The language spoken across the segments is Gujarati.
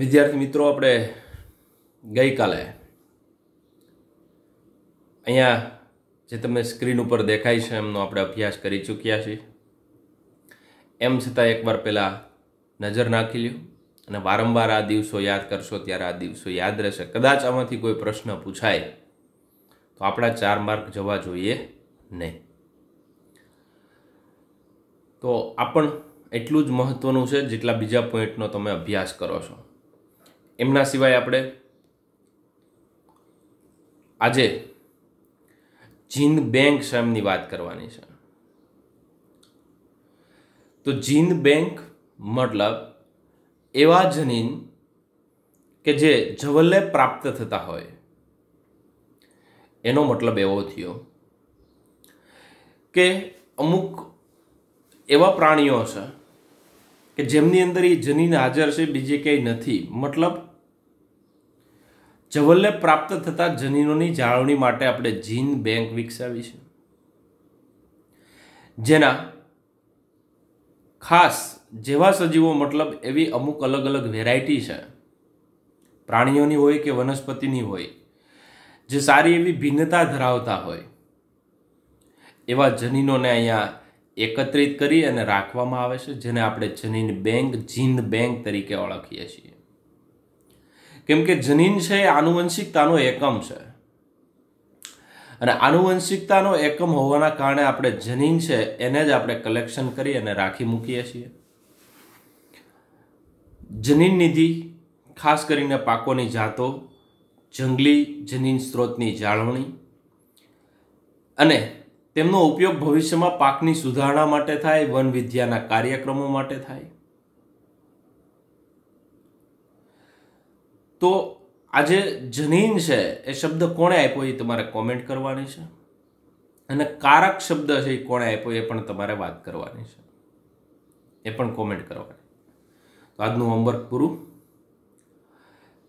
વિદ્યાર્થી મિત્રો આપણે ગઈકાલે અહીંયા જે તમને સ્ક્રીન ઉપર દેખાય છે એમનો આપણે અભ્યાસ કરી ચૂક્યા છીએ એમ છતાં એકવાર પહેલાં નજર નાખી લ્યું અને વારંવાર આ દિવસો યાદ કરશો ત્યારે આ દિવસો યાદ રહેશે કદાચ આમાંથી કોઈ પ્રશ્ન પૂછાય તો આપણા ચાર માર્ક જવા જોઈએ નહીં તો આ પણ એટલું જ મહત્ત્વનું છે જેટલા બીજા પોઈન્ટનો તમે અભ્યાસ કરો છો એમના સિવાય આપણે આજે જીન બેંક સામની વાત કરવાની છે તો જીન બેંક મતલબ એવા જનીન કે જે જવલ્લે પ્રાપ્ત થતા હોય એનો મતલબ એવો થયો કે અમુક એવા પ્રાણીઓ છે કે જેમની અંદર એ જનીન હાજર છે બીજે ક્યાંય નથી મતલબ જવલને પ્રાપ્ત થતા જનીનોની જાળવણી માટે આપણે જીન બેંક વિકસાવી છે જેના ખાસ જેવા સજીવો મતલબ એવી અમુક અલગ અલગ વેરાયટી છે પ્રાણીઓની હોય કે વનસ્પતિની હોય જે સારી એવી ભિન્નતા ધરાવતા હોય એવા જનીનોને અહીંયા એકત્રિત કરી અને રાખવામાં આવે છે જેને આપણે જનીન બેંક જીન બેંક તરીકે ઓળખીએ છીએ કેમ કે જનીન છે એ આનુવંશિકતાનો એકમ છે અને આનુવંશિકતાનો એકમ હોવાના કારણે આપણે જનીન છે એને જ આપણે કલેક્શન કરી અને રાખી મૂકીએ છીએ જનીન નિધિ ખાસ કરીને પાકોની જાતો જંગલી જનીન સ્ત્રોતની જાળવણી અને તેમનો ઉપયોગ ભવિષ્યમાં પાકની સુધારણા માટે થાય વન વિદ્યાના કાર્યક્રમો માટે થાય તો આજે જનીન છે એ શબ્દ કોણે આપ્યો એ તમારે કોમેન્ટ કરવાની છે અને કારક શબ્દ છે એ કોણે આપ્યો એ પણ તમારે વાત કરવાની છે એ પણ કોમેન્ટ કરવાની તો આજનું હોમવર્ક પૂરું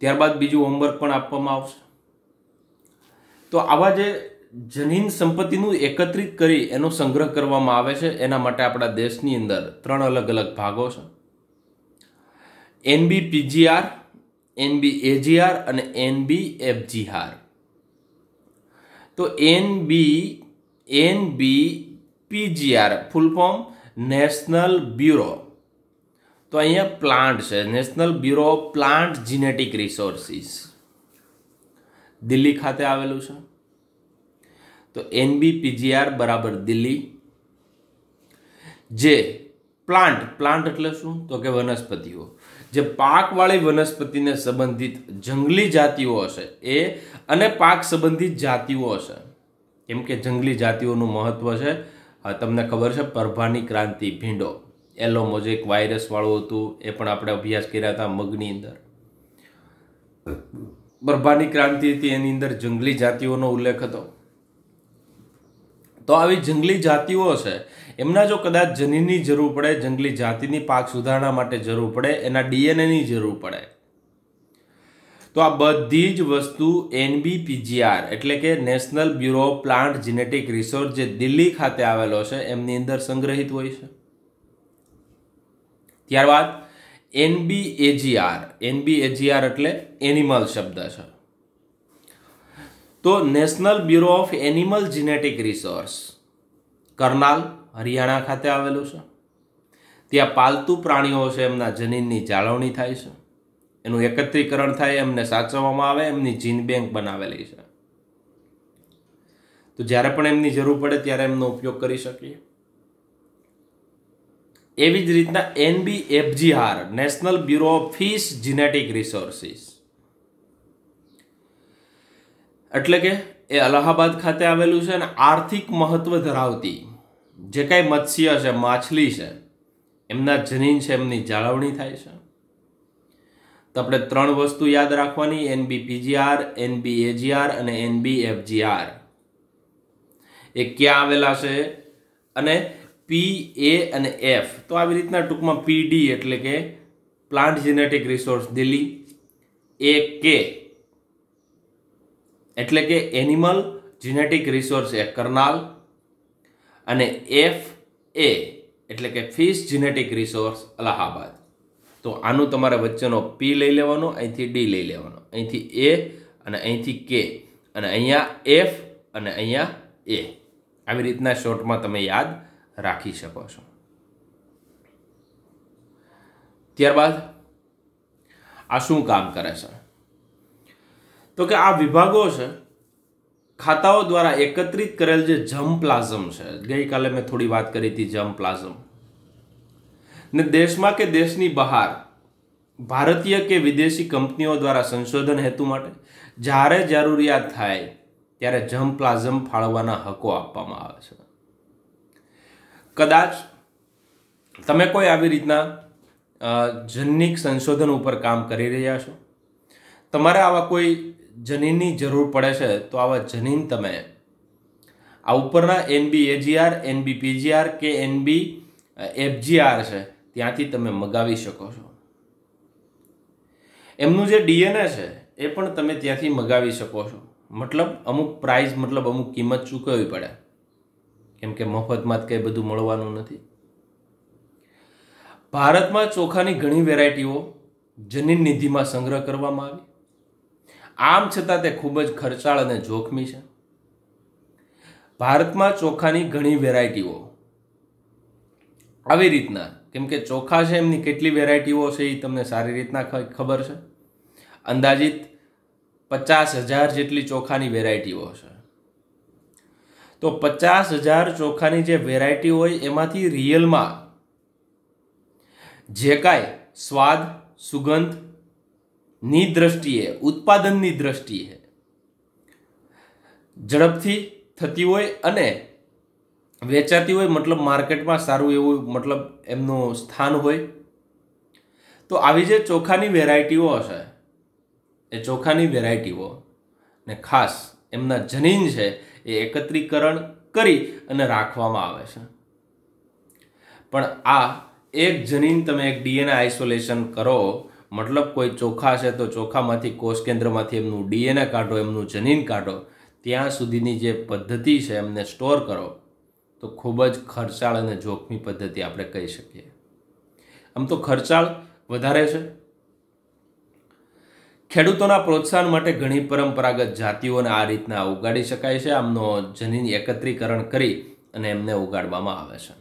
ત્યારબાદ બીજું હોમવર્ક પણ આપવામાં આવશે તો આવા જે જનીન સંપત્તિનું એકત્રિત કરી એનો સંગ્રહ કરવામાં આવે છે એના માટે આપણા દેશની અંદર ત્રણ અલગ અલગ ભાગો છે એનબી પીજીઆર એનબી એજીઆર અને એનબી એફજીઆર તો NB NB PGR full form national bureau તો અહીંયા પ્લાન્ટ છે national bureau of plant genetic resources Delhi ખાતે આવેલું છે તો પીજીઆર બરાબર દિલ્હી જે પ્લાન્ટ પ્લાન્ટ એટલે શું તો કે વનસ્પતિઓ જે પાકવાળી વનસ્પતિને સંબંધિત જંગલી જાતિઓ હશે એ અને પાક સંબંધિત જાતિઓ હશે કેમ કે જંગલી જાતિઓનું મહત્ત્વ છે તમને ખબર છે પરભાની ક્રાંતિ ભીંડો એલો વાયરસવાળું હતું એ પણ આપણે અભ્યાસ કર્યા હતા મગની અંદર પરભાની ક્રાંતિ હતી એની અંદર જંગલી જાતિઓનો ઉલ્લેખ હતો તો આવી જંગલી જાતિઓ છે એમના જો કદાચ જનીનની જરૂર પડે જંગલી જાતિની પાક સુધારણા માટે જરૂર પડે એના ડીએનએની જરૂર પડે તો આ બધી જ વસ્તુ એનબીપીજીઆર એટલે કે national bureau plant genetic research જે દિલ્હી ખાતે આવેલો છે એમની અંદર સંગ્રહિત હોય છે ત્યારબાદ એનબીએજીઆર એનબીએજીઆર એટલે એનિમલ શબ્દ છે તો national bureau of animal genetic resource Karnal Haryana ખાતે આવેલું છે ત્યાં પાલતુ પ્રાણીઓ છે એમના જનીનની જાળવણી થાય છે એનું એકત્રીકરણ થાય એમને સાચવવામાં આવે એમની જીન બેંક બનાવેલી છે તો જ્યારે પણ એમની જરૂર પડે ત્યારે એમનો ઉપયોગ કરી શકીએ એવી જ રીતના NBFGR national bureau of fish genetic resources એટલે કે એ અલ્હાબાદ ખાતે આવેલું છે અને આર્થિક મહત્ત્વ ધરાવતી જે કાંઈ મત્સ્ય છે માછલી છે એમના જનીન છે એમની જાળવણી થાય છે તો આપણે ત્રણ વસ્તુ યાદ રાખવાની એનબી પીજીઆર એનબી એજીઆર અને એનબી એફજીઆર એ ક્યાં આવેલા છે અને પી એ અને એફ તો આવી રીતના ટૂંકમાં પીડી એટલે કે પ્લાન્ટ જીનેટિક રિસોર્સ દિલ્હી એ કે એટલે કે એનિમલ જીનેટિક રિસોર્સ એ કરનાલ અને એફ એ એટલે કે ફિશ જીનેટિક રિસોર્સ અલ્હાબાદ તો આનું તમારે વચ્ચેનો પી લઈ લેવાનો અહીંથી ડી લઈ લેવાનો અહીંથી એ અને અહીંથી કે અને અહીંયા એફ અને અહીંયા એ આવી રીતના શોર્ટમાં તમે યાદ રાખી શકો છો ત્યારબાદ આ શું કામ કરે છે તો કે આ વિભાગો છે ખાતાઓ દ્વારા એકત્રિત કરેલ જે જમ પ્લાઝમ છે ગઈકાલે મેં થોડી વાત કરી હતી જમ પ્લાઝમ ને દેશમાં કે દેશની બહાર ભારતીય કે વિદેશી કંપનીઓ દ્વારા સંશોધન હેતુ માટે જ્યારે જરૂરિયાત થાય ત્યારે જમ પ્લાઝમ ફાળવવાના હકો આપવામાં આવે છે કદાચ તમે કોઈ આવી રીતના જનનિક સંશોધન ઉપર કામ કરી રહ્યા છો તમારે આવા કોઈ જનીનની જરૂર પડે છે તો આવા જનીન તમે આ ઉપરના એનબી એજીઆર એનબી પીજીઆર કે એનબી એફજીઆર છે ત્યાંથી તમે મગાવી શકો છો એમનું જે ડીએનએ છે એ પણ તમે ત્યાંથી મગાવી શકો છો મતલબ અમુક પ્રાઇઝ મતલબ અમુક કિંમત ચૂકવવી પડે કેમ કે મફતમાં જ કંઈ બધું મળવાનું નથી ભારતમાં ચોખાની ઘણી વેરાયટીઓ જનીન નિધિમાં સંગ્રહ કરવામાં આવી આમ છતાં તે ખૂબ જ ખર્ચાળ અને જોખમી છે ભારતમાં ચોખાની ઘણી વેરાયટીઓ આવી રીતના કેમ કે ચોખા છે એમની કેટલી વેરાયટીઓ છે એ તમને સારી રીતના ખબર છે અંદાજિત પચાસ હજાર જેટલી ચોખાની વેરાયટીઓ છે તો પચાસ હજાર ચોખાની જે વેરાયટી હોય એમાંથી રિયલમાં જે કાંઈ સ્વાદ સુગંધ ની દ્રષ્ટિએ ઉત્પાદનની દ્રષ્ટિએ ઝડપથી થતી હોય અને વેચાતી હોય મતલબ માર્કેટમાં સારું એવું મતલબ એમનું સ્થાન હોય તો આવી જે ચોખાની વેરાયટીઓ હશે એ ચોખાની વેરાયટીઓ ને ખાસ એમના જનીન છે એ એકત્રીકરણ કરી અને રાખવામાં આવે છે પણ આ એક જનીન તમે એક ડીએનએ આઇસોલેશન કરો મતલબ કોઈ ચોખા છે તો ચોખામાંથી કોષ કેન્દ્રમાંથી એમનું ડીએનએ કાઢો એમનું જનીન કાઢો ત્યાં સુધીની જે પદ્ધતિ છે એમને સ્ટોર કરો તો ખૂબ જ ખર્ચાળ અને જોખમી પદ્ધતિ આપણે કહી શકીએ આમ તો ખર્ચાળ વધારે છે ખેડૂતોના પ્રોત્સાહન માટે ઘણી પરંપરાગત જાતિઓને આ રીતના ઉગાડી શકાય છે આમનો જનીન એકત્રીકરણ કરી અને એમને ઉગાડવામાં આવે છે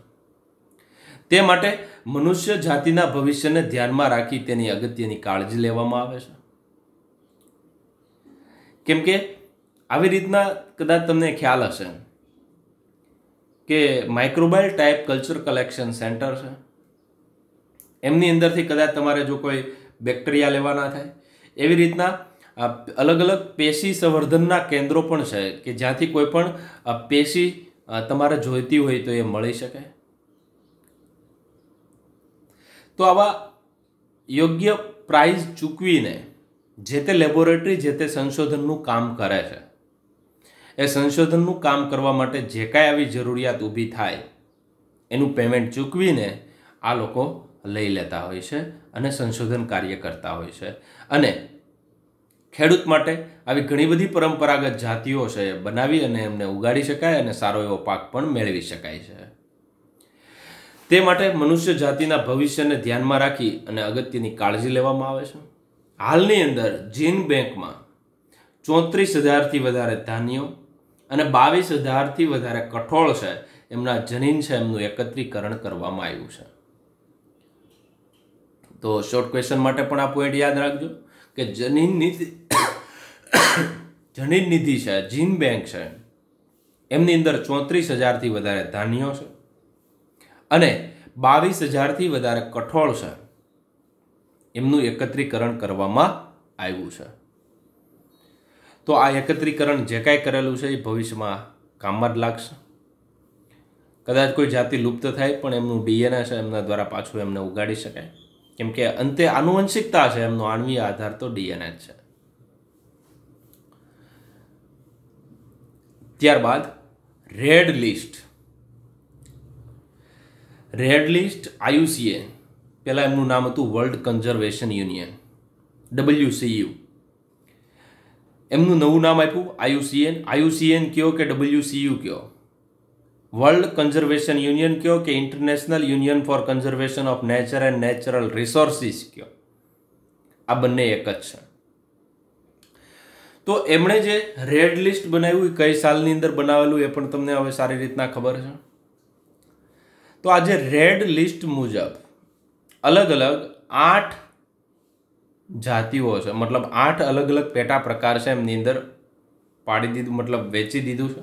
તે માટે મનુષ્ય જાતિના ભવિષ્યને ધ્યાનમાં રાખી તેની અગત્યની કાળજી લેવામાં આવે છે કેમ કે આવી રીતના કદાચ તમને ખ્યાલ હશે કે microbial type culture collection centre છે એમની અંદરથી કદાચ તમારે જો કોઈ બેક્ટેરિયા લેવાના થાય એવી રીતના અલગ અલગ પેશી સંવર્ધનના કેન્દ્રો પણ છે કે જ્યાંથી કોઈ પણ પેશી તમારે જોઈતી હોય તો એ મળી શકે તો આવા યોગ્ય પ્રાઇઝ ચૂકવીને જે તે લેબોરેટરી જે તે સંશોધનનું કામ કરે છે એ સંશોધનનું કામ કરવા માટે જે કાંઈ આવી જરૂરિયાત ઊભી થાય એનું પેમેન્ટ ચૂકવીને આ લોકો લઈ લેતા હોય છે અને સંશોધન કાર્ય કરતા હોય છે અને ખેડૂત માટે આવી ઘણી બધી પરંપરાગત જાતિઓ છે બનાવી અને એમને ઉગાડી શકાય અને સારો એવો પાક પણ મેળવી શકાય છે તે માટે મનુષ્ય જાતિના ભવિષ્યને ધ્યાનમાં રાખી અને અગત્યની કાળજી લેવામાં આવે છે હાલની અંદર જીન બેંકમાં ચોત્રીસ હજારથી વધારે ધાન્યો અને બાવીસ હજારથી વધારે કઠોળ છે એમના જનીન છે એમનું એકત્રીકરણ કરવામાં આવ્યું છે તો શોર્ટ ક્વેશ્ચન માટે પણ આ પોઈન્ટ યાદ રાખજો કે જનીન નિધિ જનીન નિધિ છે જીન બેંક છે એમની અંદર ચોત્રીસ હજારથી વધારે ધાન્યો છે અને બાવીસ હજારથી વધારે કઠોળ છે એમનું એકત્રીકરણ કરવામાં આવ્યું છે તો આ એકત્રીકરણ જે કાંઈ કરેલું છે એ ભવિષ્યમાં કામમાં જ લાગશે કદાચ કોઈ જાતિ લુપ્ત થાય પણ એમનું ડીએનએ છે એમના દ્વારા પાછું એમને ઉગાડી શકાય કેમ કે અંતે આનુવંશિકતા છે એમનો આણવીય આધાર તો ડીએનએ જ છે ત્યારબાદ red list red list IUCN પહેલાં એમનું નામ હતું વર્લ્ડ કન્ઝર્વેશન યુનિયન ડબલ્યુસીયુ એમનું નવું નામ આપ્યું આયુસીએન આયુસીએન કયો કે ડબલ્યુસીયુ કયો વર્લ્ડ કન્ઝર્વેશન યુનિયન કયો કે international union for conservation of nature and natural resources કયો આ બંને એક જ છે તો એમણે જે રેડ લિસ્ટ બનાવ્યું એ કઈ સાલની અંદર બનાવેલું એ પણ તમને હવે સારી રીતના ખબર છે તો આજે રેડ લિસ્ટ મુજબ અલગ અલગ આઠ જાતિઓ છે મતલબ આઠ અલગ અલગ પેટા પ્રકાર છે એમની અંદર પાડી દીધું મતલબ વેચી દીધું છે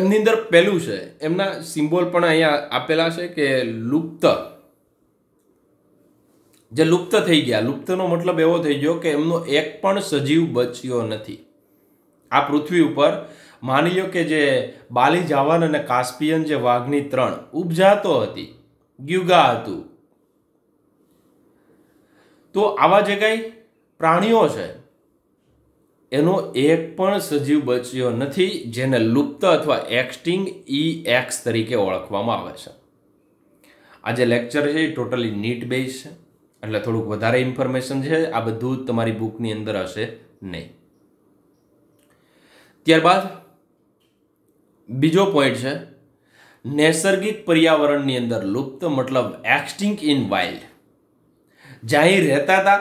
એમની અંદર પહેલું છે એમના સિમ્બોલ પણ અહીંયા આપેલા છે કે લુપ્ત જે લુપ્ત થઈ ગયા લુપ્તનો મતલબ એવો થઈ ગયો કે એમનો એક પણ સજીવ બચ્યો નથી આ પૃથ્વી ઉપર માની લો કે જે બાલી જાવાન અને કાસ્પિયન જે વાઘની ત્રણ ઉપજાતો હતી ગ્યુગા હતું તો આવા જે કંઈ પ્રાણીઓ છે એનો એક પણ સજીવ બચ્યો નથી જેને લુપ્ત અથવા એક્સટિંગ ઈ એક્સ તરીકે ઓળખવામાં આવે છે આ જે લેક્ચર છે એ ટોટલી નીટ બેઝ છે એટલે થોડુંક વધારે ઇન્ફોર્મેશન છે આ બધું તમારી બુકની અંદર હશે નહીં ત્યારબાદ બીજો પોઈન્ટ છે નૈસર્ગિક પર્યાવરણની અંદર લુપ્ત મતલબ એક્સ્ટિંક ઇન વાઇલ્ડ જ્યાં રહેતા હતા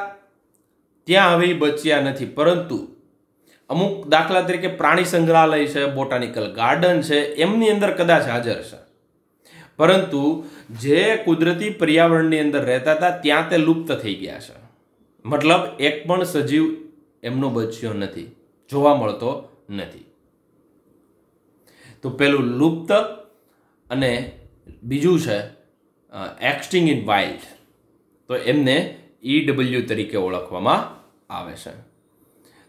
ત્યાં હવે બચ્યા નથી પરંતુ અમુક દાખલા તરીકે પ્રાણી સંગ્રહાલય છે બોટાનિકલ ગાર્ડન છે એમની અંદર કદાચ હાજર છે પરંતુ જે કુદરતી પર્યાવરણની અંદર રહેતા હતા ત્યાં તે લુપ્ત થઈ ગયા છે મતલબ એક પણ સજીવ એમનો બચ્યો નથી જોવા મળતો નથી તો પેલું લુપ્ત અને બીજું છે એક્સટિંગ ઇન વાઇલ્ડ તો એમને ઈડબલ્યુ e તરીકે ઓળખવામાં આવે છે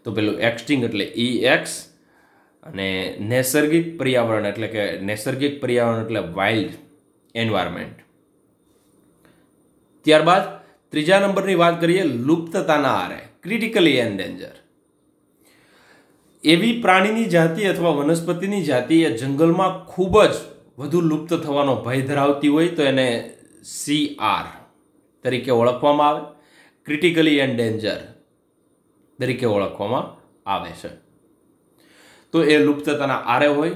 તો પેલું એક્સટિંગ એટલે ઈ e એક્સ અને નૈસર્ગિક પર્યાવરણ એટલે કે નૈસર્ગિક પર્યાવરણ એટલે વાઇલ્ડ એન્વાયરમેન્ટ ત્યારબાદ ત્રીજા નંબરની વાત કરીએ લુપ્તતાના આરે ક્રિટિકલી એન્ડેન્જર એવી પ્રાણીની જાતિ અથવા વનસ્પતિની જાતિ એ જંગલમાં ખૂબ જ વધુ લુપ્ત થવાનો ભય ધરાવતી હોય તો એને સી આર તરીકે ઓળખવામાં આવે ક્રિટિકલી એન્ડેન્જર તરીકે ઓળખવામાં આવે છે તો એ લુપ્તતાના આરે હોય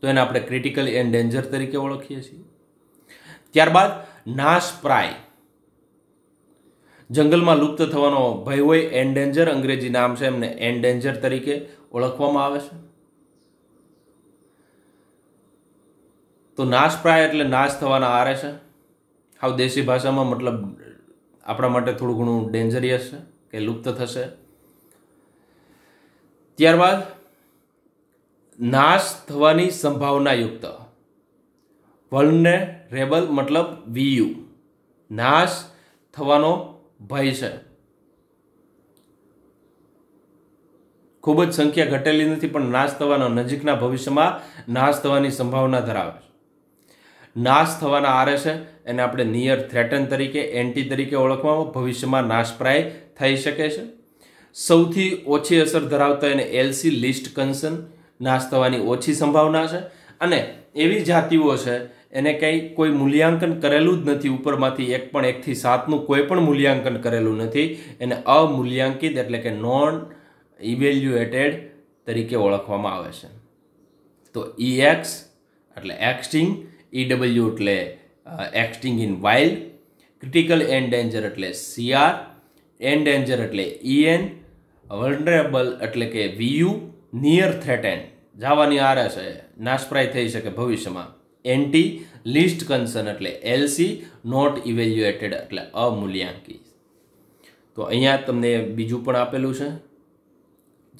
તો એને આપણે ક્રિટિકલ એન્ડ ડેન્જર તરીકે ઓળખીએ છીએ ત્યારબાદ નાશ પ્રાય જંગલમાં લુપ્ત થવાનો ભય હોય એન્ડેન્જર અંગ્રેજી નામ છે એમને એન્ડેન્જર તરીકે ઓળખવામાં આવે છે તો નાશ પ્રાય એટલે નાશ થવાના આરે છે હાવ દેશી ભાષામાં મતલબ આપણા માટે થોડું ઘણું ડેન્જરિયસ છે કે લુપ્ત થશે ત્યારબાદ નાશ થવાની સંભાવનાયુક્ત વલ્નરેબલ મતલબ વીયુ નાશ થવાનો ભય છે ખૂબ જ સંખ્યા ઘટેલી નથી પણ નાશ થવાનો નજીકના ભવિષ્યમાં નાશ થવાની સંભાવના ધરાવે છે નાશ થવાના આરે છે એને આપણે નિયર થ્રેટન તરીકે એન્ટી તરીકે ઓળખવામાં ભવિષ્યમાં નાશપ્રાય થઈ શકે છે સૌથી ઓછી અસર ધરાવતા એને એલસી લિસ્ટ કન્સન નાશ થવાની ઓછી સંભાવના છે અને એવી જાતિઓ છે એને કંઈ કોઈ મૂલ્યાંકન કરેલું જ નથી ઉપરમાંથી એક પણ એકથી સાતનું કોઈ પણ મૂલ્યાંકન કરેલું નથી એને અમૂલ્યાંકિત એટલે કે નોન ઇવેલ્યુએટેડ તરીકે ઓળખવામાં આવે છે તો ઈ એક્સ એટલે એક્સટિંગ ઈ ડબલ્યુ એટલે extinct in wild critical endangered એટલે સીઆર એન્ડ ડેન્જર એટલે ઈએન વલ્નરેબલ એટલે કે વીયુ નિયર થ્રેટેન જાવાની આરે છે નાશપ્રાય થઈ શકે ભવિષ્યમાં એન્ટી લિસ્ટ કન્સર્ન એટલે એલસી નોટ ઇવેલ્યુએટેડ એટલે અમૂલ્યાંકી તો અહીંયા તમને બીજું પણ આપેલું છે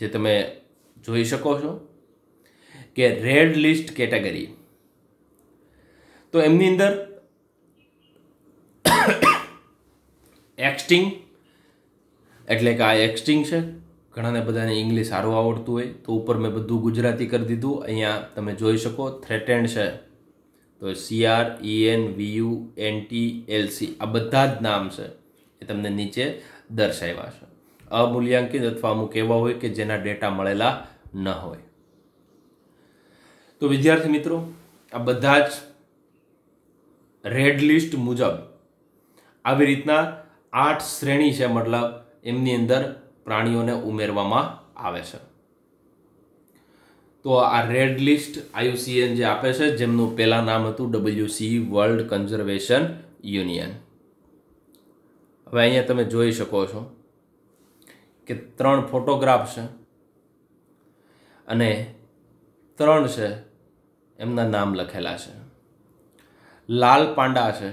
જે તમે જોઈ શકો છો કે રેડ લિસ્ટ કેટેગરી તો એમની અંદર એક્સ્ટિંગ એટલે કે આ એક્સ્ટિંગ છે ઘણાને બધાને ઇંગ્લિશ સારું આવડતું હોય તો ઉપર મેં બધું ગુજરાતી કરી દીધું અહીંયા તમે જોઈ શકો થ્રેટેન્ડ છે તો CR EN VU N T LC આ બધા જ નામ છે એ તમને નીચે દર્શાવ્યા છે અમૂલ્યાંકિત અથવા અમુક એવા હોય કે જેના ડેટા મળેલા ન હોય તો વિદ્યાર્થી મિત્રો આ બધા જ રેડ લિસ્ટ મુજબ આવી રીતના આઠ શ્રેણી છે મતલબ એમની અંદર પ્રાણીઓને ઉમેરવામાં આવે છે તો આ રેડ લિસ્ટ આયુસીએન જે આપે છે જેમનું પહેલાં નામ હતું ડબલ્યુસી વર્લ્ડ કન્ઝર્વેશન યુનિયન હવે અહીંયા તમે જોઈ શકો છો કે ત્રણ ફોટોગ્રાફ છે અને ત્રણ છે એમના નામ લખેલા છે લાલ પાંડા છે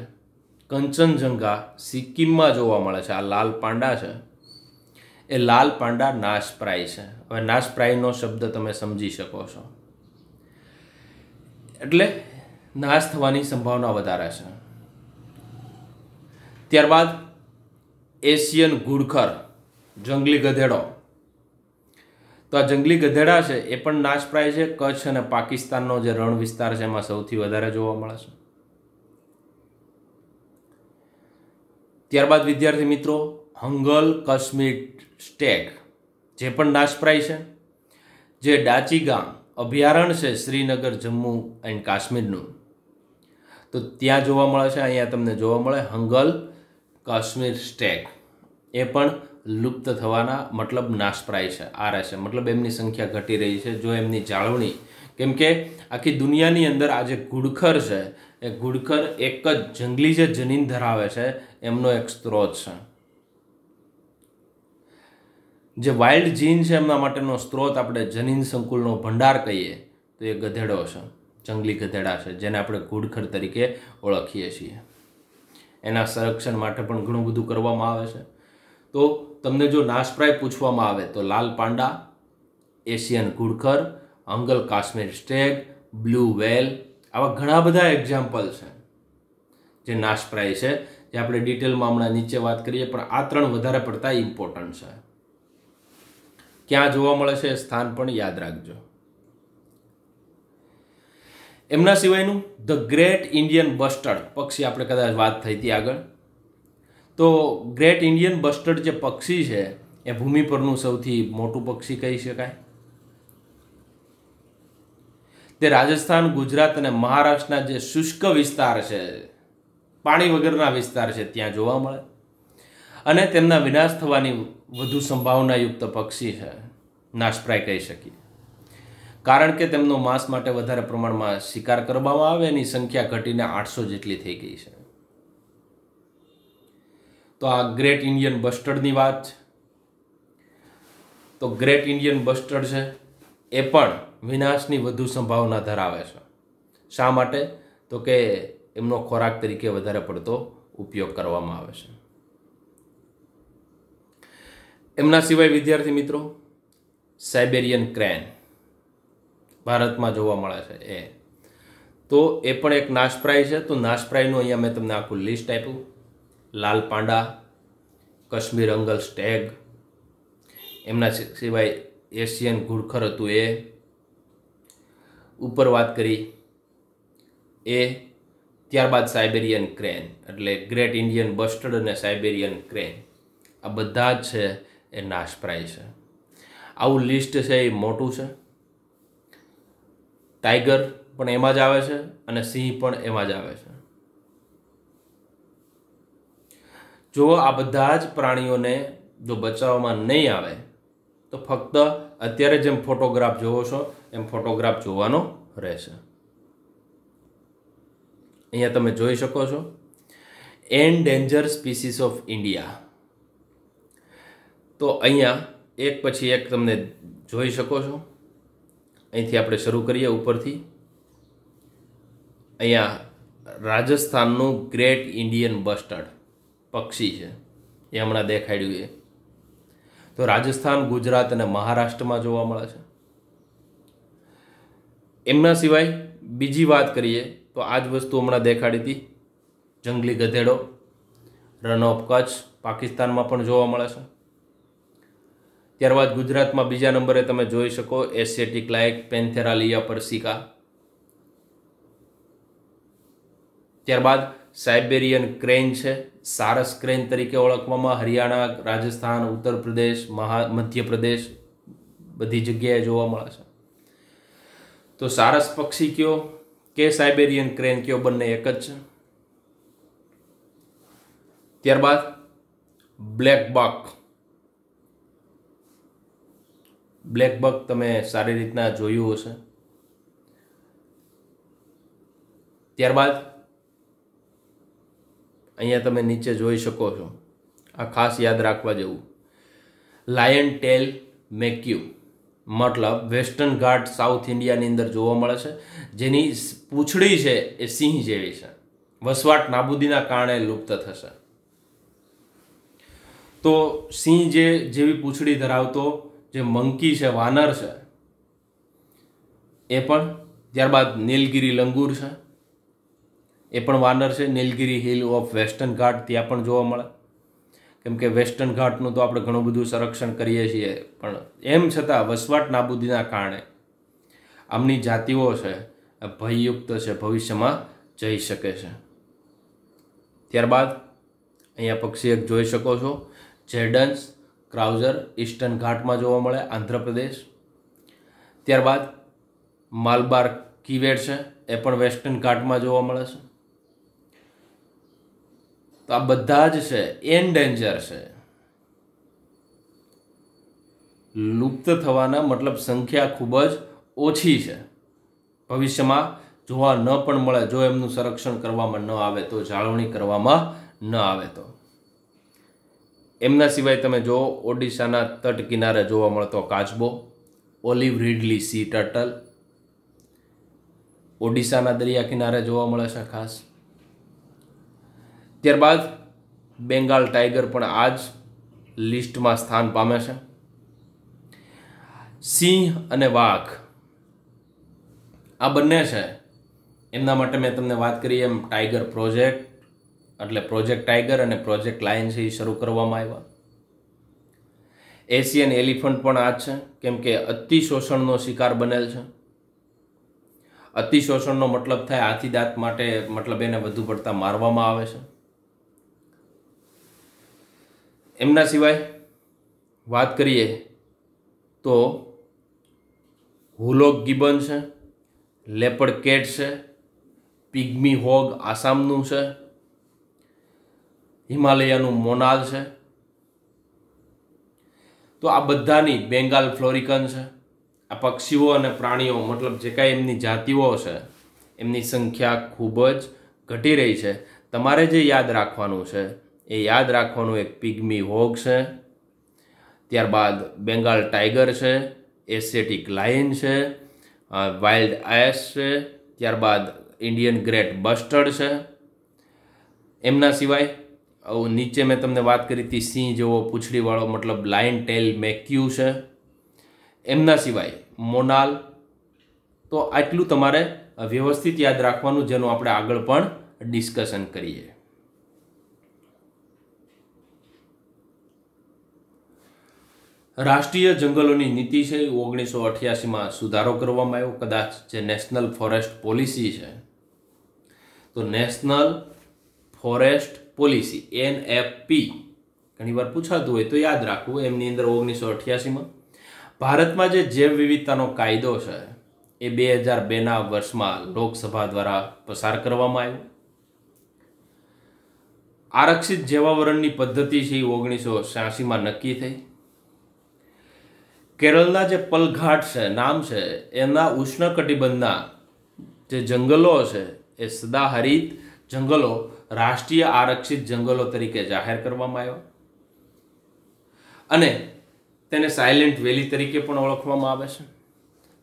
કંચનજંઘા સિક્કિમમાં જોવા મળે છે આ લાલ પાંડા છે એ લાલ પાંડા નાશપ્રાય છે હવે નાશપ્રાયનો શબ્દ તમે સમજી શકો છો એટલે નાશ થવાની સંભાવના વધારે છે ત્યારબાદ એશિયન ઘુડખર જંગલી ગધેડો તો આ જંગલી ગધેડા છે એ પણ નાશપ્રાય છે કચ્છ અને પાકિસ્તાનનો જે રણ વિસ્તાર છે એમાં સૌથી વધારે જોવા મળે છે ત્યારબાદ વિદ્યાર્થી મિત્રો હંગલ કશ્મીર સ્ટેક જે પણ નાશપ્રાય છે જે ડાચી ગામ અભયારણ્ય છે શ્રીનગર જમ્મુ એન્ડ કાશ્મીરનું તો ત્યાં જોવા મળે છે અહીંયા તમને જોવા મળે હંગલ કાશ્મીર સ્ટેક એ પણ લુપ્ત થવાના મતલબ નાશપ્રાય છે આ રહેશે મતલબ એમની સંખ્યા ઘટી રહી છે જો એમની જાળવણી કેમ કે આખી દુનિયાની અંદર આ જે ઘુડખર છે એ ઘુડખર એક જ જંગલી જે જનીન ધરાવે છે એમનો એક સ્ત્રોત છે જે વાઇલ્ડ જીન છે એમના માટેનો સ્ત્રોત આપણે જનીન સંકુલનો ભંડાર કહીએ તો એ ગધેડો છે જંગલી ગધેડા છે જેને આપણે ઘૂડખર તરીકે ઓળખીએ છીએ એના સંરક્ષણ માટે પણ ઘણું બધું કરવામાં આવે છે તો તમને જો નાશપ્રાય પૂછવામાં આવે તો લાલ પાંડા એશિયન ઘુડખર Hangul Kashmir stag blue whale આવા ઘણા બધા એક્ઝામ્પલ છે જે નાશપ્રાય છે જે આપણે ડિટેલમાં હમણાં નીચે વાત કરીએ પણ આ ત્રણ વધારે પડતા ઇમ્પોર્ટન્ટ છે ક્યાં જોવા મળે છે સ્થાન પણ યાદ રાખજો એમના સિવાયનું ધ ગ્રેટ ઇન્ડિયન બસ્ટર્ડ પક્ષી આપણે કદાચ વાત થઈ હતી આગળ તો ગ્રેટ ઇન્ડિયન બસ્ટર્ડ જે પક્ષી છે એ ભૂમિ પરનું સૌથી મોટું પક્ષી કહી શકાય તે રાજસ્થાન ગુજરાત અને મહારાષ્ટ્રના જે શુષ્ક વિસ્તાર છે પાણી વગરના વિસ્તાર છે ત્યાં જોવા મળે અને તેમના વિનાશ થવાની વધુ સંભાવનાયુક્ત પક્ષી છે નાશપ્રાય કહી શકીએ કારણ કે તેમનો માંસ માટે વધારે પ્રમાણમાં શિકાર કરવામાં આવે એની સંખ્યા ઘટીને આઠસો જેટલી થઈ ગઈ છે તો આ ગ્રેટ ઇન્ડિયન બસ્ટર્ડની વાત તો ગ્રેટ ઇન્ડિયન બસ્ટર્ડ છે એ પણ વિનાશની વધુ સંભાવના ધરાવે છે શા માટે તો કે એમનો ખોરાક તરીકે વધારે પડતો ઉપયોગ કરવામાં આવે છે એમના સિવાય વિદ્યાર્થી મિત્રો સાઇબેરિયન ક્રેન ભારતમાં જોવા મળે છે એ તો એ પણ એક નાશપ્રાય છે તો નાશપ્રાયનું અહીંયા મેં તમને આખું લિસ્ટ આપ્યું લાલ પાંડા કશ્મીર અંગલ સ્ટેગ એમના સિવાય એશિયન ઘુડખર હતું એ ઉપર વાત કરી એ ત્યારબાદ સાઇબેરિયન ક્રેન એટલે ગ્રેટ ઇન્ડિયન બસ્ટર્ડ અને સાઇબેરિયન ક્રેન આ બધા જ છે એ નાશ પ્રાય છે આવું લિસ્ટ છે એ મોટું છે ટાઈગર પણ એમાં જ આવે છે અને સિંહ પણ એમાં જ આવે છે જો આ બધા જ પ્રાણીઓને જો બચાવવામાં નહીં આવે તો ફક્ત અત્યારે જેમ ફોટોગ્રાફ જોવો છો એમ ફોટોગ્રાફ જોવાનો રહેશે અહીંયા તમે જોઈ શકો છો endangered species of India તો અહીંયા એક પછી એક તમને જોઈ શકો છો અહીંથી આપણે શરૂ કરીએ ઉપરથી અહીંયા રાજસ્થાનનું ગ્રેટ ઇન્ડિયન બસ્ટર્ડ પક્ષી છે એ હમણાં દેખાડ્યું એ તો રાજસ્થાન ગુજરાત અને મહારાષ્ટ્રમાં જોવા મળે છે એમના સિવાય બીજી વાત કરીએ તો આ જ વસ્તુ હમણાં દેખાડી હતી જંગલી ગધેડો રન ઓફ કચ્છ પાકિસ્તાનમાં પણ જોવા મળે છે ત્યારબાદ ગુજરાતમાં બીજા નંબરે તમે જોઈ શકો એસેટિક લાઇક પેન્થેરાલિયા પરસિકા ત્યારબાદ સાઇબેરિયન ક્રેન છે સારસ ક્રેન તરીકે ઓળખવામાં હરિયાણા રાજસ્થાન ઉત્તર પ્રદેશ મહા મધ્યપ્રદેશ બધી જગ્યાએ જોવા મળે છે તો સારસ પક્ષી કયો કે સાઇબેરિયન ક્રેન કયો બંને એક જ છે ત્યારબાદ બ્લેક બક બ્લેકબક તમે સારી રીતના જોયું હશે ત્યારબાદ અહીંયા તમે નીચે જોઈ શકો છો આ ખાસ યાદ રાખવા જેવું લાયન ટેલ મેક્યુ મતલબ વેસ્ટર્ન ઘાટ સાઉથ ઇન્ડિયાની અંદર જોવા મળે છે જેની પૂંછડી છે એ સિંહ જેવી છે વસવાટ નાબૂદીના કારણે લુપ્ત થશે તો સિંહ જે જેવી પૂંછડી ધરાવતો જે મંકી છે વાનર છે એ પણ ત્યારબાદ નીલગીરી લંગૂર છે એ પણ વાનર છે નીલગીરી હિલ ઓફ વેસ્ટર્ન ઘાટ ત્યાં પણ જોવા મળે કેમ કે વેસ્ટર્ન ઘાટનું તો આપણે ઘણું બધું સંરક્ષણ કરીએ છીએ પણ એમ છતાં વસવાટ નાબૂદીના કારણે આમની જાતિઓ છે ભયયુક્ત છે ભવિષ્યમાં જઈ શકે છે ત્યારબાદ અહીંયા પક્ષી એક જોઈ શકો છો જેડન્સ ક્રાઉઝર ઈસ્ટર્ન ઘાટમાં જોવા મળે આંધ્રપ્રદેશ ત્યારબાદ માલબાર કીવેડ છે એ પણ વેસ્ટર્ન ઘાટમાં જોવા મળે છે તો આ બધા જ છે એન ડેન્જર છે લુપ્ત થવાના મતલબ સંખ્યા ખૂબ જ ઓછી છે ભવિષ્યમાં જોવા ન પણ મળે જો એમનું સંરક્ષણ કરવામાં ન આવે તો જાળવણી કરવામાં ન આવે તો એમના સિવાય તમે જો ઓડિશાના તટ કિનારે જોવા મળતો કાચબો ઓલિવ રીડલી સી ટર્ટલ ઓડિશાના દરિયા કિનારે જોવા મળે છે ખાસ ત્યારબાદ બેંગાલ ટાઈગર પણ આ જ લિસ્ટમાં સ્થાન પામે છે સિંહ અને વાઘ આ બંને છે એમના માટે મેં તમને વાત કરી એમ ટાઈગર પ્રોજેક્ટ એટલે પ્રોજેક્ટ ટાઈગર અને પ્રોજેક્ટ લાયન્સ એ શરૂ કરવામાં આવ્યા એશિયન એલિફન્ટ પણ આ છે કેમ કે અતિશોષણનો શિકાર બનેલ છે અતિશોષણનો મતલબ થાય હાથી દાંત માટે મતલબ એને વધુ પડતા મારવામાં આવે છે એમના સિવાય વાત કરીએ તો હુલોક ગિબન છે લેપડ કેટ છે પિગ્મી હોગ આસામનું છે હિમાલયાનું મોનાલ છે તો આ બધાની બેંગાલ ફ્લોરિકન છે આ પક્ષીઓ અને પ્રાણીઓ મતલબ જે કાંઈ એમની જાતિઓ છે એમની સંખ્યા ખૂબ જ ઘટી રહી છે તમારે જે યાદ રાખવાનું છે એ યાદ રાખવાનું એક પિગ્મી હોગ છે ત્યારબાદ બેંગાલ ટાઈગર છે એશિયાટિક લાયન છે વાઇલ્ડ આયસ છે ત્યારબાદ ઇન્ડિયન ગ્રેટ બસ્ટર્ડ છે એમના સિવાય નીચે મેં તમને વાત કરી હતી સિંહ જેવો પૂંછડીવાળો મતલબ લાઇન ટેલ મેક્યુ છે એમના સિવાય મોનાલ તો આટલું તમારે વ્યવસ્થિત યાદ રાખવાનું જેનું આપણે આગળ પણ ડિસ્કશન કરીએ રાષ્ટ્રીય જંગલોની નીતિ છે ઓગણીસો અઠ્યાસીમાં સુધારો કરવામાં આવ્યો કદાચ જે નેશનલ ફોરેસ્ટ પોલિસી છે તો national forest policy N F NFP ઘણીવાર પૂછાતું હોય તો યાદ રાખવું એમની અંદર ઓગણીસો અઠ્યાસીમાં ભારતમાં જે જૈવ વિવિધતાનો કાયદો છે એ બે હજાર બેના વર્ષમાં લોકસભા દ્વારા પસાર કરવામાં આવ્યો આરક્ષિત જેવાવરણની પદ્ધતિ છે એ ઓગણીસો છ્યાસીમાં નક્કી થઈ કેરળના જે પલઘાટ છે નામ છે એના ઉષ્ણકટિબંધના જે જંગલો છે એ સદાહરિત જંગલો રાષ્ટ્રીય આરક્ષિત જંગલો તરીકે જાહેર કરવામાં આવ્યા અને તેને સાયલેન્ટ વેલી તરીકે પણ ઓળખવામાં આવે છે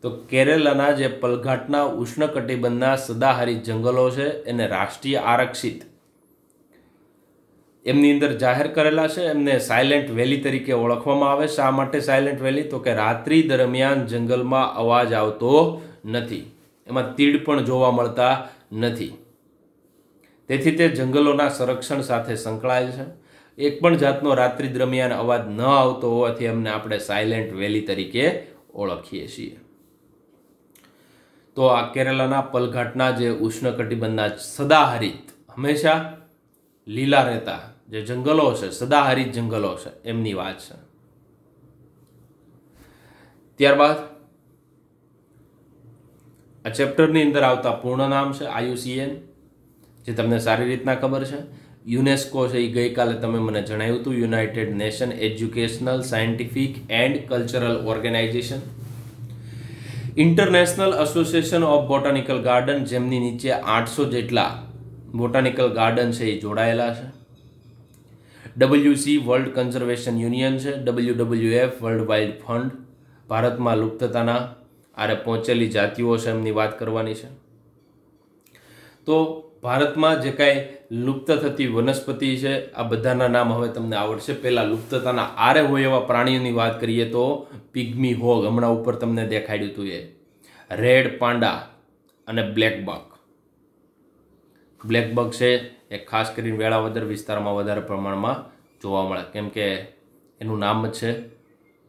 તો કેરલાના જે પલઘાટના ઉષ્ણકટિબંધના સદાહરિત જંગલો છે એને રાષ્ટ્રીય આરક્ષિત એમની અંદર જાહેર કરેલા છે એમને સાયલેન્ટ વેલી તરીકે ઓળખવામાં આવે શા માટે સાયલેન્ટ વેલી તો કે રાત્રિ દરમિયાન જંગલમાં અવાજ આવતો નથી એમાં તીડ પણ જોવા મળતા નથી તેથી તે જંગલોના સંરક્ષણ સાથે સંકળાયેલ છે એક પણ જાતનો રાત્રિ દરમિયાન અવાજ ન આવતો હોવાથી એમને આપણે સાયલેન્ટ વેલી તરીકે ઓળખીએ છીએ તો આ કેરેલાના પલઘાટના જે ઉષ્ણકટિબંધના સદાહરિત હંમેશા લીલા રહેતા જે જંગલો છે સદાહરિત જંગલો છે એમની વાત છે ત્યારબાદ આ ચેપ્ટરની અંદર આવતા પૂર્ણ નામ છે આયુસીએન જે તમને સારી રીતના ખબર છે યુનેસ્કો છે એ ગઈકાલે તમે મને જણાવ્યું હતું united nation educational scientific and cultural organisation international association of botanical garden જેમની નીચે આઠસો જેટલા બોટાનિકલ ગાર્ડન છે એ જોડાયેલા છે ડબલ્યુસી વર્લ્ડ કન્ઝર્વેશન યુનિયન છે W W F world wild fund ભારતમાં લુપ્તતાના આરે પહોંચેલી જાતિઓ છે એમની વાત કરવાની છે તો ભારતમાં જે કાંઈ લુપ્ત થતી વનસ્પતિ છે આ બધાના નામ હવે તમને આવડશે પહેલાં લુપ્તતાના આરે હોય એવા પ્રાણીઓની વાત કરીએ તો પિગ્મી હોગ હમણાં ઉપર તમને દેખાડ્યું હતું એ રેડ પાંડા અને બ્લેક બ્લેક બ્લેકબક છે એ ખાસ કરીને વેળાવદર વિસ્તારમાં વધારે પ્રમાણમાં જોવા મળે કેમ કે એનું નામ જ છે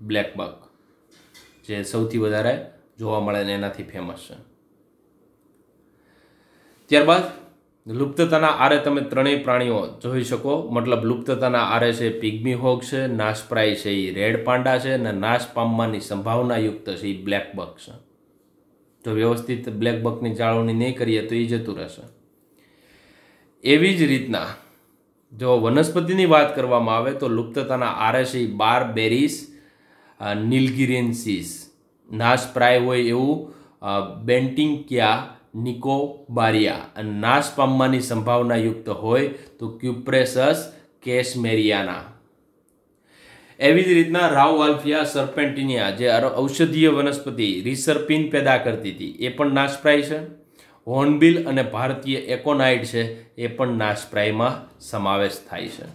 બ્લેક બ્લેકબક જે સૌથી વધારે જોવા મળે ને એનાથી ફેમસ છે ત્યારબાદ લુપ્તતાના આરે તમે ત્રણેય પ્રાણીઓ જોઈ શકો મતલબ લુપ્તતાના આરે છે પિગ્મી હોગ છે નાશપ્રાય છે એ રેડ પાંડા છે અને નાશ પામવાની સંભાવનાયુક્ત છે એ બ્લેક બક છે જો વ્યવસ્થિત બ્લેક બકની જાળવણી નહીં કરીએ તો એ જતું રહેશે એવી જ રીતના જો વનસ્પતિની વાત કરવામાં આવે તો લુપ્તતાના આરે છે એ બાર બેરીસ નીલગિરિયન્સીસ નાશ પ્રાય હોય એવું બેન્ટિંગ ક્યા નિકો નિકોબારિયા નાશ પામવાની સંભાવનાયુક્ત હોય તો ક્યુપ્રેસસ કેશમેરિયાના એવી જ રીતના રાવ વાલ્ફિયા સર્પેન્ટિનિયા જે ઔષધીય વનસ્પતિ રિસર્પિન પેદા કરતી હતી એ પણ નાશપ્રાય છે હોર્નબિલ અને ભારતીય એકોનાઇડ છે એ પણ નાશપ્રાયમાં સમાવેશ થાય છે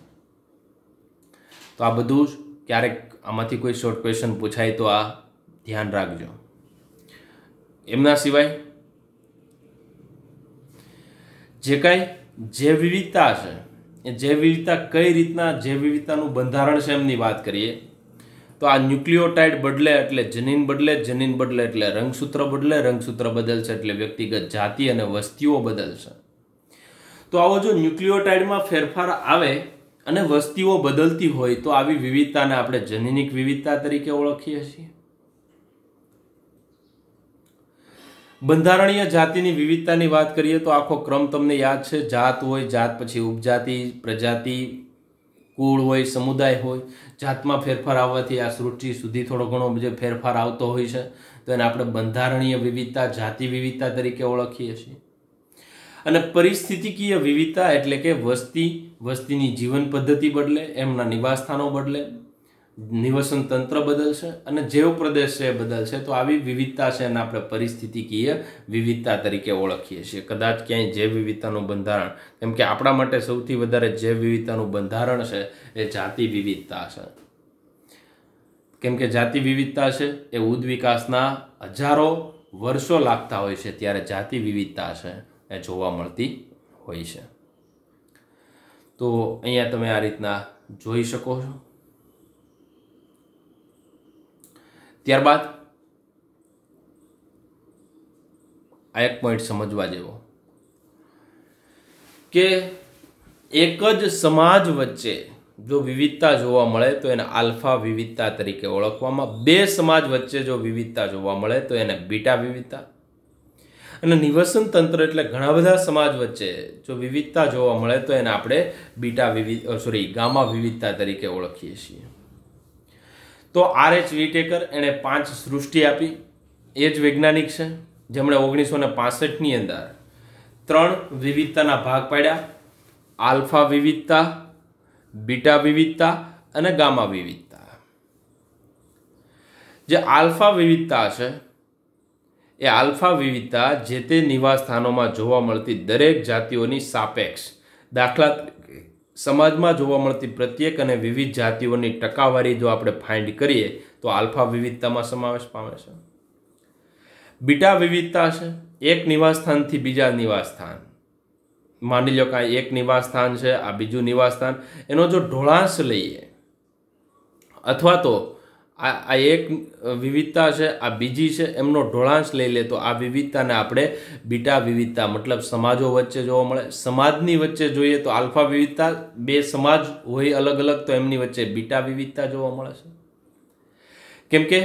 તો આ બધું જ ક્યારેક આમાંથી કોઈ શોર્ટ ક્વેશ્ચન પૂછાય તો આ ધ્યાન રાખજો એમના સિવાય જે કાંઈ જૈવ વિવિધતા છે એ જે વિવિધતા કઈ રીતના જૈવ વિવિધતાનું બંધારણ છે એમની વાત કરીએ તો આ ન્યુક્લિયોટાઇડ બદલે એટલે જનીન બદલે જનીન બદલે એટલે રંગસૂત્ર બદલે રંગસૂત્ર બદલશે એટલે વ્યક્તિગત જાતિ અને વસ્તીઓ બદલશે તો આવો જો ન્યુક્લિયોટાઇડમાં ફેરફાર આવે અને વસ્તીઓ બદલતી હોય તો આવી વિવિધતાને આપણે જનીનિક વિવિધતા તરીકે ઓળખીએ છીએ બંધારણીય જાતિની વિવિધતાની વાત કરીએ તો આખો ક્રમ તમને યાદ છે જાત હોય જાત પછી ઉપજાતિ પ્રજાતિ કુળ હોય સમુદાય હોય જાતમાં ફેરફાર આવવાથી આ સૃષ્ટિ સુધી થોડો ઘણો જે ફેરફાર આવતો હોય છે તો એને આપણે બંધારણીય વિવિધતા જાતિ વિવિધતા તરીકે ઓળખીએ છીએ અને પરિસ્થિતિકીય વિવિધતા એટલે કે વસ્તી વસ્તીની જીવન પદ્ધતિ બદલે એમના નિવાસસ્થાનો બદલે નિવસન તંત્ર બદલશે અને જૈવ પ્રદેશ છે એ બદલશે તો આવી વિવિધતા છે એને આપણે પરિસ્થિતિકીય વિવિધતા તરીકે ઓળખીએ છીએ કદાચ ક્યાંય જૈવ વિવિધતાનું બંધારણ કેમ કે આપણા માટે સૌથી વધારે જૈવ વિવિધતાનું બંધારણ છે એ જાતિ વિવિધતા છે કેમ કે જાતિ વિવિધતા છે એ ઉદ્વિકાસના હજારો વર્ષો લાગતા હોય છે ત્યારે જાતિ વિવિધતા છે એ જોવા મળતી હોય છે તો અહીંયા તમે આ રીતના જોઈ શકો છો ત્યારબાદ આ એક પોઈન્ટ સમજવા જેવો કે એક જ સમાજ વચ્ચે જો વિવિધતા જોવા મળે તો એને આલ્ફા વિવિધતા તરીકે ઓળખવામાં બે સમાજ વચ્ચે જો વિવિધતા જોવા મળે તો એને બીટા વિવિધતા અને નિવસન તંત્ર એટલે ઘણા બધા સમાજ વચ્ચે જો વિવિધતા જોવા મળે તો એને આપણે બીટા વિવિધ સોરી ગામા વિવિધતા તરીકે ઓળખીએ છીએ તો આર એચ વિટેકર એણે પાંચ સૃષ્ટિ આપી એ જ વૈજ્ઞાનિક છે જેમણે ઓગણીસો ને પાસઠની અંદર ત્રણ વિવિધતાના ભાગ પાડ્યા આલ્ફા વિવિધતા બીટા વિવિધતા અને ગામા વિવિધતા જે આલ્ફા વિવિધતા છે એ આલ્ફા વિવિધતા જે તે નિવાસ સ્થાનોમાં જોવા મળતી દરેક જાતિઓની સાપેક્ષ દાખલા સમાજમાં જોવા મળતી પ્રત્યેક અને વિવિધ જાતિઓની ટકાવારી જો આપણે ફાઇન્ડ કરીએ તો આલ્ફા વિવિધતામાં સમાવેશ પામે છે બીટા વિવિધતા છે એક નિવાસસ્થાનથી બીજા નિવાસસ્થાન માની લો કે આ એક નિવાસસ્થાન છે આ બીજું નિવાસસ્થાન એનો જો ઢોળાંશ લઈએ અથવા તો આ આ એક વિવિધતા છે આ બીજી છે એમનો ઢોળાંશ લઈ લે તો આ વિવિધતાને આપણે બીટા વિવિધતા મતલબ સમાજો વચ્ચે જોવા મળે સમાજની વચ્ચે જોઈએ તો આલ્ફા વિવિધતા બે સમાજ હોય અલગ અલગ તો એમની વચ્ચે બીટા વિવિધતા જોવા મળે છે કેમ કે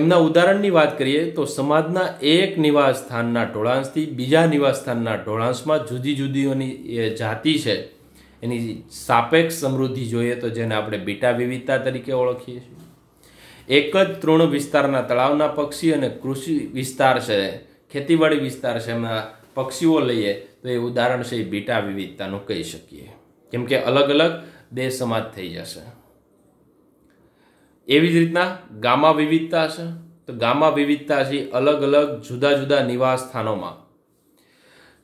એમના ઉદાહરણની વાત કરીએ તો સમાજના એક નિવાસ સ્થાનના ઢોળાંશથી બીજા નિવાસસ્થાનના સ્થાનના ઢોળાંશમાં જુદી જુદીઓની જાતિ છે એની સાપેક્ષ સમૃદ્ધિ જોઈએ તો જેને આપણે બીટા વિવિધતા તરીકે ઓળખીએ છીએ એક જ તૃણ વિસ્તારના તળાવના પક્ષી અને કૃષિ વિસ્તાર છે ખેતીવાડી વિસ્તાર છે એમાં પક્ષીઓ લઈએ તો એ ઉદાહરણ છે એ બીટા વિવિધતાનું કહી શકીએ કેમ કે અલગ અલગ દેશ સમાજ થઈ જશે એવી જ રીતના ગામા વિવિધતા છે તો ગામા વિવિધતા છે અલગ અલગ જુદા જુદા નિવાસ સ્થાનોમાં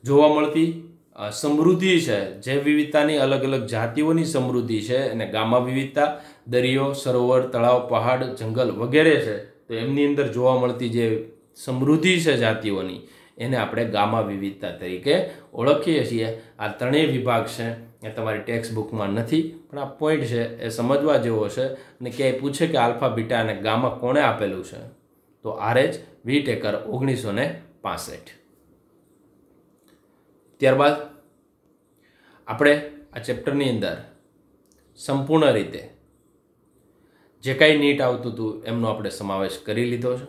જોવા મળતી સમૃદ્ધિ છે જૈવ વિવિધતાની અલગ અલગ જાતિઓની સમૃદ્ધિ છે અને ગામા વિવિધતા દરિયો સરોવર તળાવ પહાડ જંગલ વગેરે છે તો એમની અંદર જોવા મળતી જે સમૃદ્ધિ છે જાતિઓની એને આપણે ગામા વિવિધતા તરીકે ઓળખીએ છીએ આ ત્રણેય વિભાગ છે એ તમારી ટેક્સ્ટ બુકમાં નથી પણ આ પોઈન્ટ છે એ સમજવા જેવો છે અને ક્યાંય પૂછે કે આલ્ફા બીટા અને ગામા કોણે આપેલું છે તો આર એચ વી ટેકર ઓગણીસો ને પાસઠ ત્યારબાદ આપણે આ ચેપ્ટરની અંદર સંપૂર્ણ રીતે જે કાંઈ નીટ આવતું હતું એમનો આપણે સમાવેશ કરી લીધો છે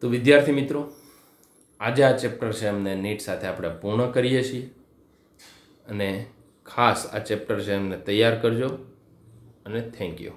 તો વિદ્યાર્થી મિત્રો આજે આ ચેપ્ટર છે એમને નીટ સાથે આપણે પૂર્ણ કરીએ છીએ અને ખાસ આ ચેપ્ટર છે એમને તૈયાર કરજો અને થેન્ક યુ